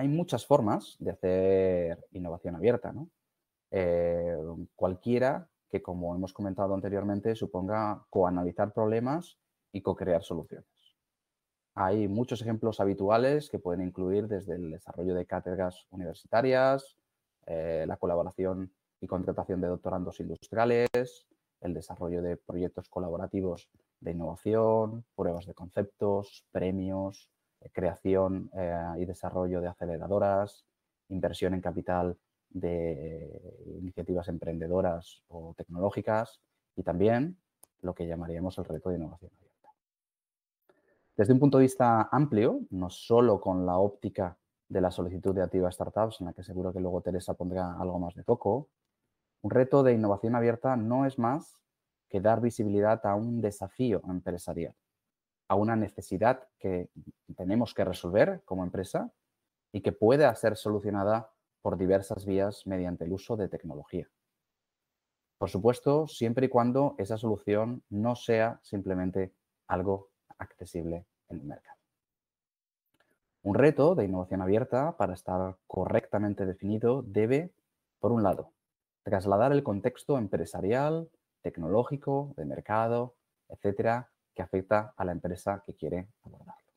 hay muchas formas de hacer innovación abierta, ¿no? Eh, cualquiera que, como hemos comentado anteriormente, suponga coanalizar problemas y co-crear soluciones. Hay muchos ejemplos habituales que pueden incluir desde el desarrollo de cátedras universitarias, eh, la colaboración y contratación de doctorandos industriales, el desarrollo de proyectos colaborativos de innovación, pruebas de conceptos, premios, creación eh, y desarrollo de aceleradoras, inversión en capital de eh, iniciativas emprendedoras o tecnológicas y también lo que llamaríamos el reto de innovación abierta. Desde un punto de vista amplio, no solo con la óptica de la solicitud de Activa Startups, en la que seguro que luego Teresa pondrá algo más de foco, un reto de innovación abierta no es más que dar visibilidad a un desafío empresarial a una necesidad que tenemos que resolver como empresa y que pueda ser solucionada por diversas vías mediante el uso de tecnología. Por supuesto, siempre y cuando esa solución no sea simplemente algo accesible en el mercado. Un reto de innovación abierta, para estar correctamente definido, debe, por un lado, trasladar el contexto empresarial, tecnológico, de mercado, etcétera, que afecta a la empresa que quiere abordarlo.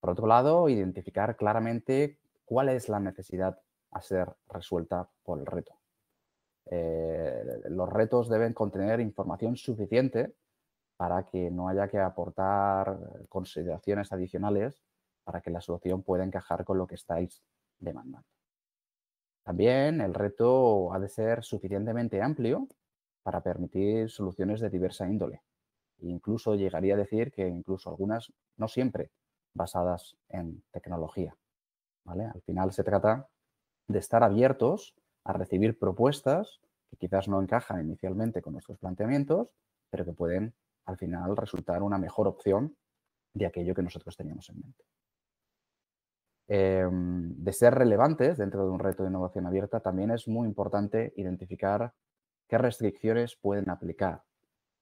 Por otro lado, identificar claramente cuál es la necesidad a ser resuelta por el reto. Eh, los retos deben contener información suficiente para que no haya que aportar consideraciones adicionales para que la solución pueda encajar con lo que estáis demandando. También el reto ha de ser suficientemente amplio para permitir soluciones de diversa índole, Incluso llegaría a decir que incluso algunas, no siempre, basadas en tecnología. ¿vale? Al final se trata de estar abiertos a recibir propuestas que quizás no encajan inicialmente con nuestros planteamientos, pero que pueden al final resultar una mejor opción de aquello que nosotros teníamos en mente. Em, de ser relevantes dentro de un reto de innovación abierta, también es muy importante identificar qué restricciones pueden aplicar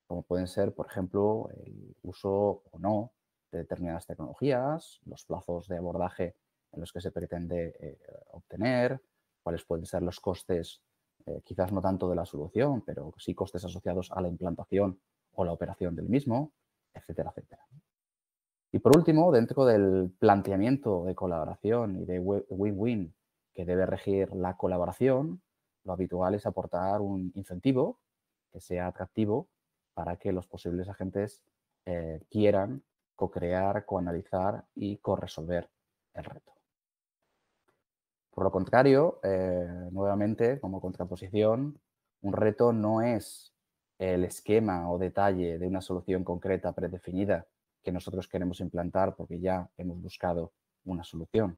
como pueden ser, por ejemplo, el uso o no de determinadas tecnologías, los plazos de abordaje en los que se pretende eh, obtener, cuáles pueden ser los costes, eh, quizás no tanto de la solución, pero sí costes asociados a la implantación o la operación del mismo, etcétera, etcétera. Y por último, dentro del planteamiento de colaboración y de win-win que debe regir la colaboración, lo habitual es aportar un incentivo que sea atractivo para que los posibles agentes eh, quieran co-crear, coanalizar y corresolver el reto. Por lo contrario, eh, nuevamente, como contraposición, un reto no es el esquema o detalle de una solución concreta predefinida que nosotros queremos implantar porque ya hemos buscado una solución.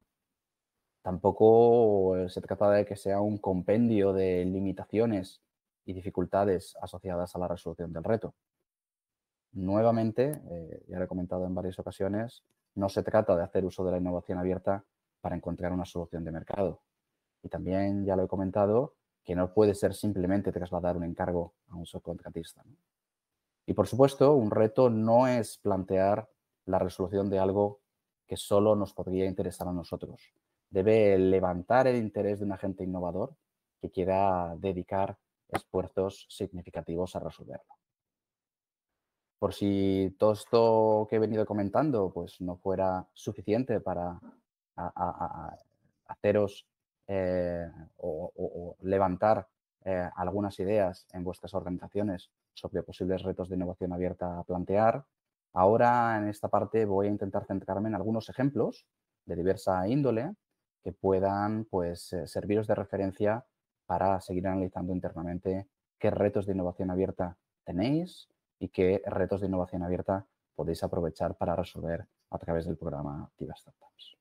Tampoco eh, se trata de que sea un compendio de limitaciones y dificultades asociadas a la resolución del reto. Nuevamente, eh, ya lo he comentado en varias ocasiones, no se trata de hacer uso de la innovación abierta para encontrar una solución de mercado. Y también ya lo he comentado, que no puede ser simplemente trasladar un encargo a un subcontratista. Y por supuesto, un reto no es plantear la resolución de algo que solo nos podría interesar a nosotros. Debe levantar el interés de un agente innovador que quiera dedicar esfuerzos significativos a resolverlo. Por si todo esto que he venido comentando pues, no fuera suficiente para haceros eh, o, levantar eh, algunas ideas en vuestras organizaciones sobre posibles retos de innovación abierta a plantear, ahora en esta parte voy a intentar centrarme en algunos ejemplos de diversa índole que puedan pues, eh, serviros de referencia para seguir analizando internamente qué retos de innovación abierta tenéis y qué retos de innovación abierta podéis aprovechar para resolver a través del programa Activa Startups.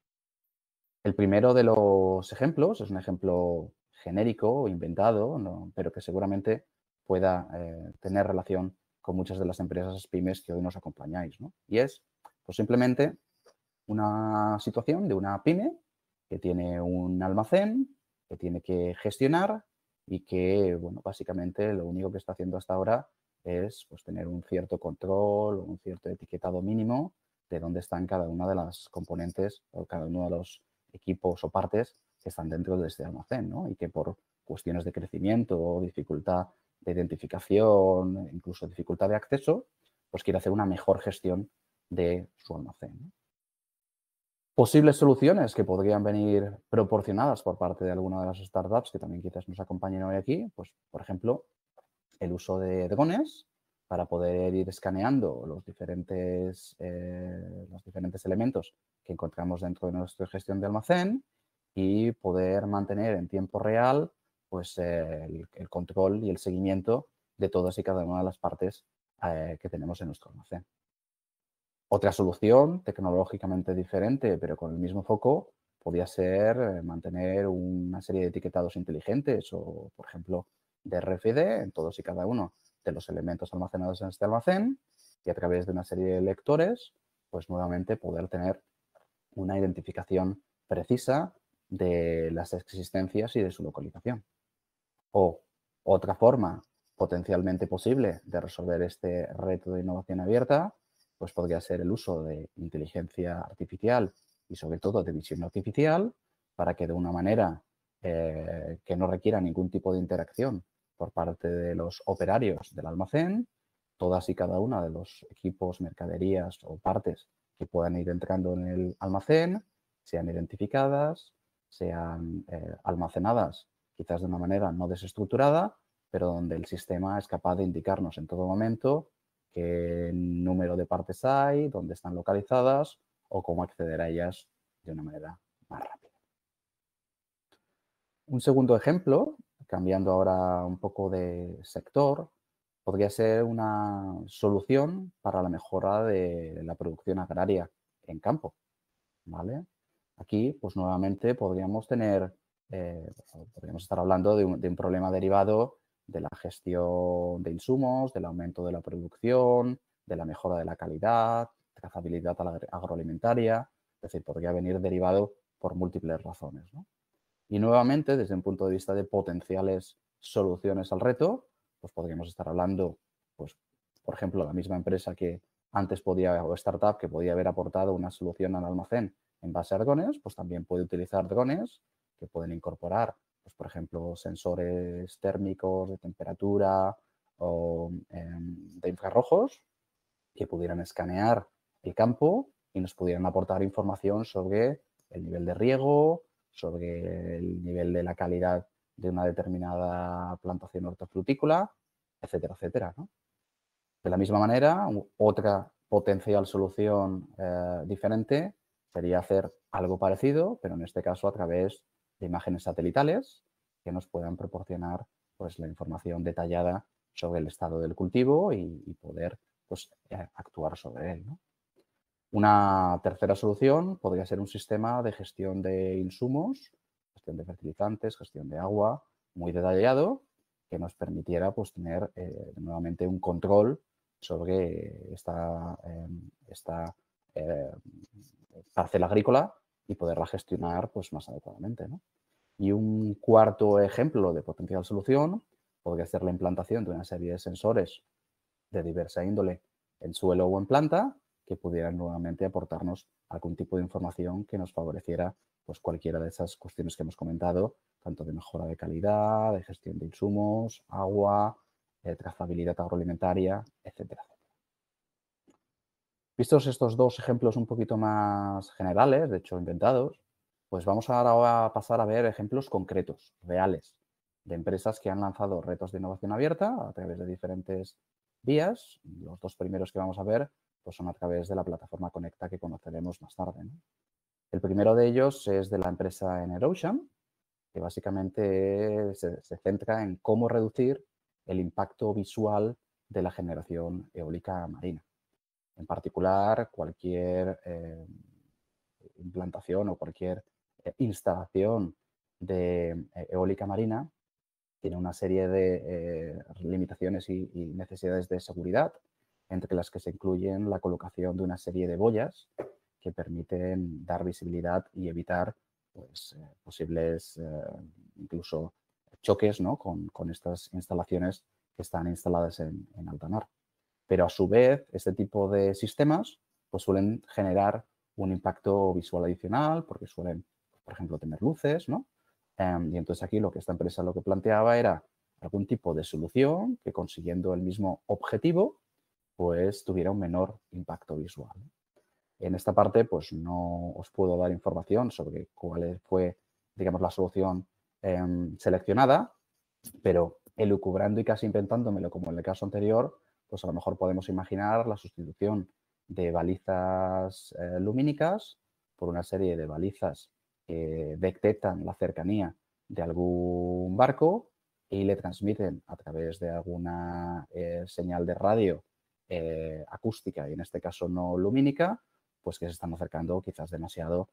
El primero de los ejemplos es un ejemplo genérico, inventado, pero que seguramente pueda eh, tener relación con muchas de las empresas pymes que hoy nos acompañáis. Y es pues, simplemente una situación de una pyme que tiene un almacén que tiene que gestionar y que, bueno, básicamente lo único que está haciendo hasta ahora es pues, tener un cierto control un cierto etiquetado mínimo de dónde están cada una de las componentes o cada uno de los equipos o partes que están dentro de este almacén, ¿no? Y que por cuestiones de crecimiento, dificultad de identificación, incluso dificultad de acceso, pues quiere hacer una mejor gestión de su almacén posibles soluciones que podrían venir proporcionadas por parte de alguna de las startups que también quizás nos acompañen hoy aquí, pues por ejemplo, el uso de drones para poder ir escaneando los diferentes, eh, los diferentes elementos que encontramos dentro de nuestra gestión de almacén y poder mantener en tiempo real pues, el, control y el seguimiento de todas y cada una de las partes eh, que tenemos en nuestro almacén. Otra solución tecnológicamente diferente, pero con el mismo foco, podría ser eh, mantener una serie de etiquetados inteligentes o, por ejemplo, de RFID en todos y cada uno de los elementos almacenados en este almacén y a través de una serie de lectores, pues nuevamente poder tener una identificación precisa de las existencias y de su localización. O otra forma potencialmente posible de resolver este reto de innovación abierta pues podría ser el uso de inteligencia artificial y sobre todo de visión artificial para que de una manera eh, que no requiera ningún tipo de interacción por parte de los operarios del almacén, todas y cada una de los equipos, mercaderías o partes que puedan ir entrando en el almacén sean identificadas, sean eh, almacenadas quizás de una manera no desestructurada, pero donde el sistema es capaz de indicarnos en todo momento qué número de partes hay, dónde están localizadas o cómo acceder a ellas de una manera más rápida. Un segundo ejemplo, cambiando ahora un poco de sector, podría ser una solución para la mejora de la producción agraria en campo. ¿vale? Aquí, pues nuevamente, podríamos tener, eh, podríamos estar hablando de un problema derivado de la gestión de insumos, del aumento de la producción, de la mejora de la calidad, trazabilidad agroalimentaria, es decir, podría venir derivado por múltiples razones. Y nuevamente, desde un punto de vista de potenciales soluciones al reto, pues podríamos estar hablando, pues, por ejemplo, la misma empresa que antes podía, o startup que podía haber aportado una solución al almacén en base a drones, pues también puede utilizar drones que pueden incorporar pues, por ejemplo, sensores térmicos de temperatura o em, de infrarrojos que pudieran escanear el campo y nos pudieran aportar información sobre el nivel de riego, sobre el nivel de la calidad de una determinada plantación hortofrutícola, etcétera, etcétera. De la misma manera, otra potencial solución eh, diferente sería hacer algo parecido, pero en este caso a través de imágenes satelitales que nos puedan proporcionar pues, la información detallada sobre el estado del cultivo y, poder pues, eh, actuar sobre él. Una tercera solución podría ser un sistema de gestión de insumos, gestión de fertilizantes, gestión de agua, muy detallado, que nos permitiera pues, tener eh, nuevamente un control sobre esta, em, eh, parcela agrícola y poderla gestionar pues, más adecuadamente. Y un cuarto ejemplo de potencial solución podría ser la implantación de una serie de sensores de diversa índole en suelo o en planta que pudieran nuevamente aportarnos algún tipo de información que nos favoreciera pues, cualquiera de esas cuestiones que hemos comentado, tanto de mejora de calidad, de gestión de insumos, agua, eh, trazabilidad agroalimentaria, etcétera. Vistos estos dos ejemplos un poquito más generales, de hecho inventados, pues vamos ahora a pasar a ver ejemplos concretos, reales, de empresas que han lanzado retos de innovación abierta a través de diferentes vías. Los dos primeros que vamos a ver pues son a través de la plataforma Conecta que conoceremos más tarde. El primero de ellos es de la empresa EnerOcean, que básicamente se centra en cómo reducir el impacto visual de la generación eólica marina. En particular, cualquier eh, implantación o cualquier eh, instalación de eh, eólica marina tiene una serie de limitaciones y, necesidades de seguridad, entre las que se incluyen la colocación de una serie de boyas que permiten dar visibilidad y evitar pues, posibles incluso choques con, estas instalaciones que están instaladas en, en alta mar. Pero a su vez, este tipo de sistemas pues suelen generar un impacto visual adicional porque suelen, por ejemplo, tener luces, ¿no? Em, y entonces aquí lo que esta empresa lo que planteaba era algún tipo de solución que consiguiendo el mismo objetivo, pues tuviera un menor impacto visual. En esta parte, pues no os puedo dar información sobre cuál fue, digamos, la solución em, seleccionada, pero elucubrando y casi inventándomelo como en el caso anterior, pues a lo mejor podemos imaginar la sustitución de balizas eh, lumínicas por una serie de balizas que detectan la cercanía de algún barco y le transmiten a través de alguna eh, señal de radio eh, acústica y en este caso no lumínica, pues que se están acercando quizás demasiado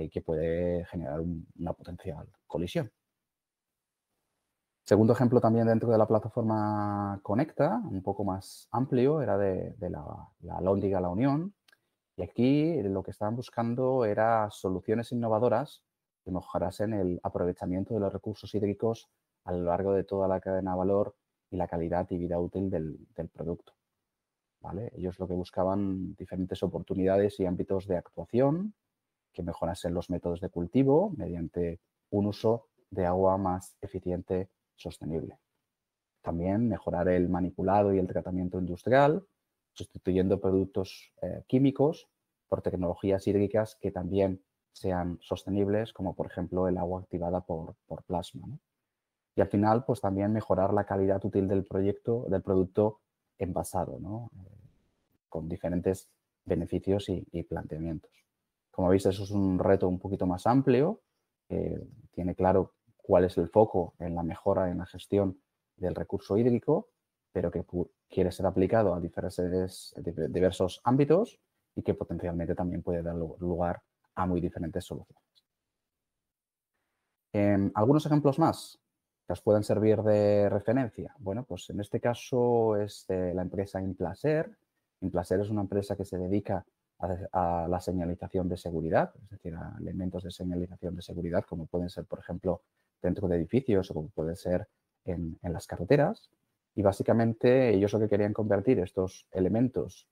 y que puede generar una potencial colisión. Segundo ejemplo también dentro de la plataforma Conecta, un poco más amplio, era de, la, la Lóndiga La Unión. Y aquí lo que estaban buscando era soluciones innovadoras que mejorasen el aprovechamiento de los recursos hídricos a lo largo de toda la cadena de valor y la calidad y vida útil del, del producto. ¿Vale? Ellos lo que buscaban diferentes oportunidades y ámbitos de actuación que mejorasen los métodos de cultivo mediante un uso de agua más eficiente sostenible. También mejorar el manipulado y el tratamiento industrial, sustituyendo productos eh, químicos por tecnologías hídricas que también sean sostenibles, como por ejemplo el agua activada por, plasma. Y al final, pues también mejorar la calidad útil del proyecto, del producto envasado, ¿no? Eh, con diferentes beneficios y, planteamientos. Como veis, eso es un reto un poquito más amplio, tiene claro cuál es el foco en la mejora en la gestión del recurso hídrico, pero que quiere ser aplicado a diversos ámbitos y que potencialmente también puede dar lugar a muy diferentes soluciones. Em, algunos ejemplos más que os puedan servir de referencia. Bueno, pues en este caso es la empresa Inplacer. Inplacer es una empresa que se dedica a la señalización de seguridad, es decir, a elementos de señalización de seguridad, como pueden ser, por ejemplo, dentro de edificios o como puede ser en, las carreteras. Y básicamente ellos lo que querían convertir estos elementos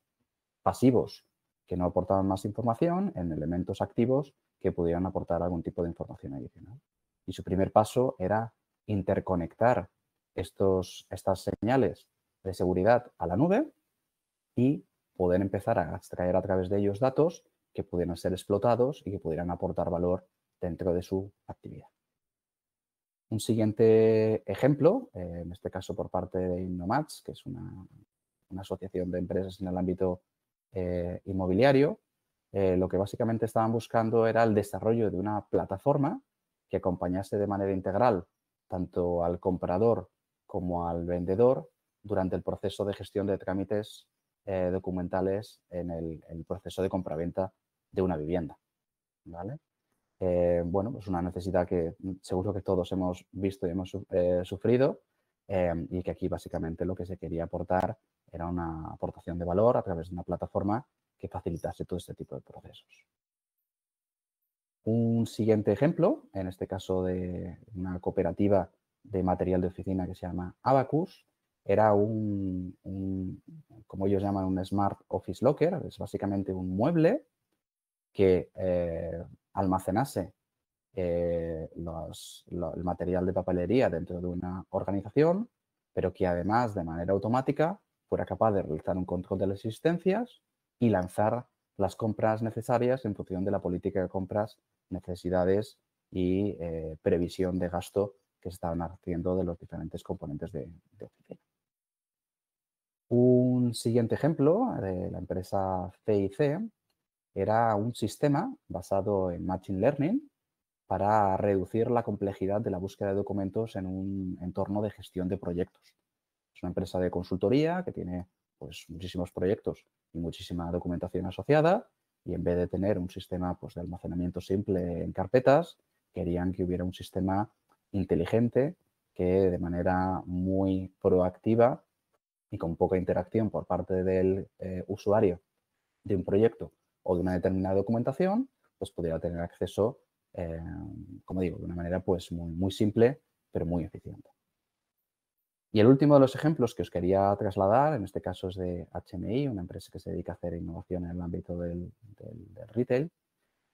pasivos que no aportaban más información en elementos activos que pudieran aportar algún tipo de información adicional. Y su primer paso era interconectar estos, estas señales de seguridad a la nube y poder empezar a extraer a través de ellos datos que pudieran ser explotados y que pudieran aportar valor dentro de su actividad. Un siguiente ejemplo, eh, en este caso por parte de Innomats, que es una, asociación de empresas en el ámbito eh, inmobiliario, eh, lo que básicamente estaban buscando era el desarrollo de una plataforma que acompañase de manera integral tanto al comprador como al vendedor durante el proceso de gestión de trámites documentales en el, proceso de compraventa de una vivienda. ¿vale? Eh, bueno, pues una necesidad que seguro que todos hemos visto y hemos eh, sufrido em, y que aquí básicamente lo que se quería aportar era una aportación de valor a través de una plataforma que facilitase todo este tipo de procesos. Un siguiente ejemplo, en este caso de una cooperativa de material de oficina que se llama Abacus, era un, como ellos llaman, un Smart Office Locker, es básicamente un mueble que eh, almacenase eh, el material de papelería dentro de una organización, pero que además de manera automática fuera capaz de realizar un control de las existencias y lanzar las compras necesarias en función de la política de compras, necesidades y eh, previsión de gasto que se estaban haciendo de los diferentes componentes de, de oficina. Un siguiente ejemplo de eh, la empresa CIC era un sistema basado en Machine Learning para reducir la complejidad de la búsqueda de documentos en un entorno de gestión de proyectos. Es una empresa de consultoría que tiene pues, muchísimos proyectos y muchísima documentación asociada y en vez de tener un sistema pues, de almacenamiento simple en carpetas, querían que hubiera un sistema inteligente que de manera muy proactiva y con poca interacción por parte del eh, usuario de un proyecto o de una determinada documentación, pues pudiera tener acceso, eh, como digo, de una manera pues muy, simple, pero muy eficiente. Y el último de los ejemplos que os quería trasladar, en este caso es de HMI, una empresa que se dedica a hacer innovación en el ámbito del, retail.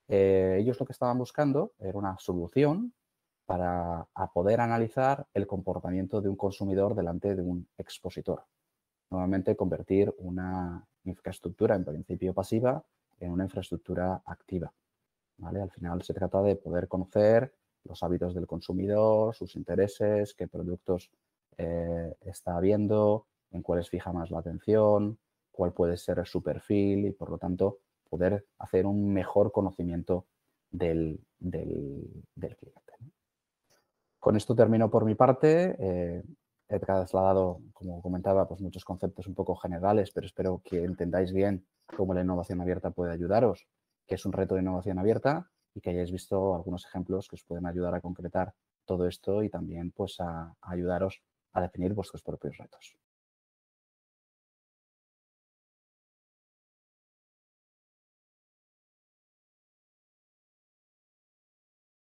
Eh, ellos lo que estaban buscando era una solución para poder analizar el comportamiento de un consumidor delante de un expositor. Nuevamente, convertir una infraestructura en principio pasiva en una infraestructura activa. ¿vale? Al final se trata de poder conocer los hábitos del consumidor, sus intereses, qué productos eh, está viendo, en cuáles fija más la atención, cuál puede ser su perfil y por lo tanto poder hacer un mejor conocimiento del, cliente. Con esto termino por mi parte. Eh, he trasladado como comentaba, pues muchos conceptos un poco generales, pero espero que entendáis bien cómo la innovación abierta puede ayudaros, que es un reto de innovación abierta y que hayáis visto algunos ejemplos que os pueden ayudar a concretar todo esto y también pues a ayudaros a definir vuestros propios retos.